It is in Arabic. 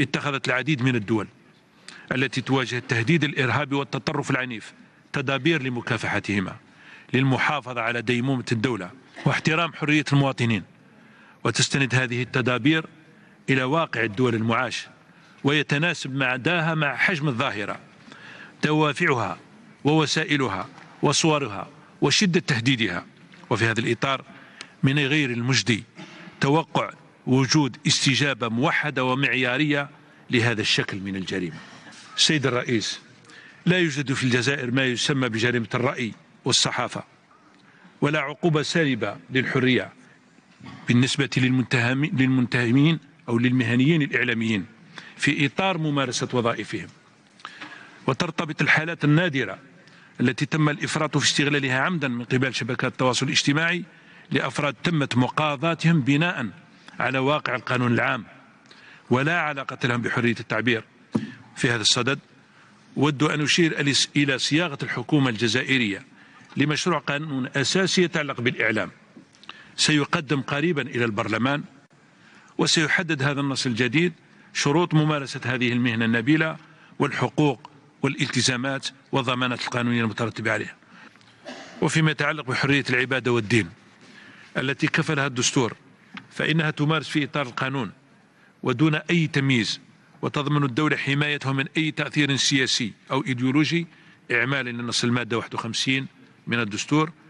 اتخذت العديد من الدول التي تواجه التهديد الإرهابي والتطرف العنيف تدابير لمكافحتهما للمحافظة على ديمومة الدولة واحترام حرية المواطنين وتستند هذه التدابير إلى واقع الدول المعاش ويتناسب مع داها مع حجم الظاهرة دوافعها ووسائلها وصورها وشدة تهديدها وفي هذا الإطار من غير المجدي توقع وجود استجابة موحدة ومعيارية لهذا الشكل من الجريمة سيد الرئيس لا يوجد في الجزائر ما يسمى بجريمة الرأي والصحافة ولا عقوبة سالبة للحرية بالنسبة للمنتهمين أو للمهنيين الإعلاميين في إطار ممارسة وظائفهم وترتبط الحالات النادرة التي تم الإفراط في استغلالها عمدا من قبل شبكات التواصل الاجتماعي لأفراد تمت مقاضاتهم بناء على واقع القانون العام ولا علاقة لهم بحرية التعبير في هذا الصدد ود أن أشير إلى صياغة الحكومة الجزائرية لمشروع قانون أساسي يتعلق بالإعلام سيقدم قريبا إلى البرلمان وسيحدد هذا النص الجديد شروط ممارسة هذه المهنة النبيلة والحقوق والالتزامات والضمانات القانونية المترتبة عليها وفيما يتعلق بحرية العبادة والدين التي كفلها الدستور فإنها تمارس في إطار القانون ودون أي تمييز وتضمن الدولة حمايتها من أي تأثير سياسي أو إيديولوجي إعمالا لنص المادة 51 من الدستور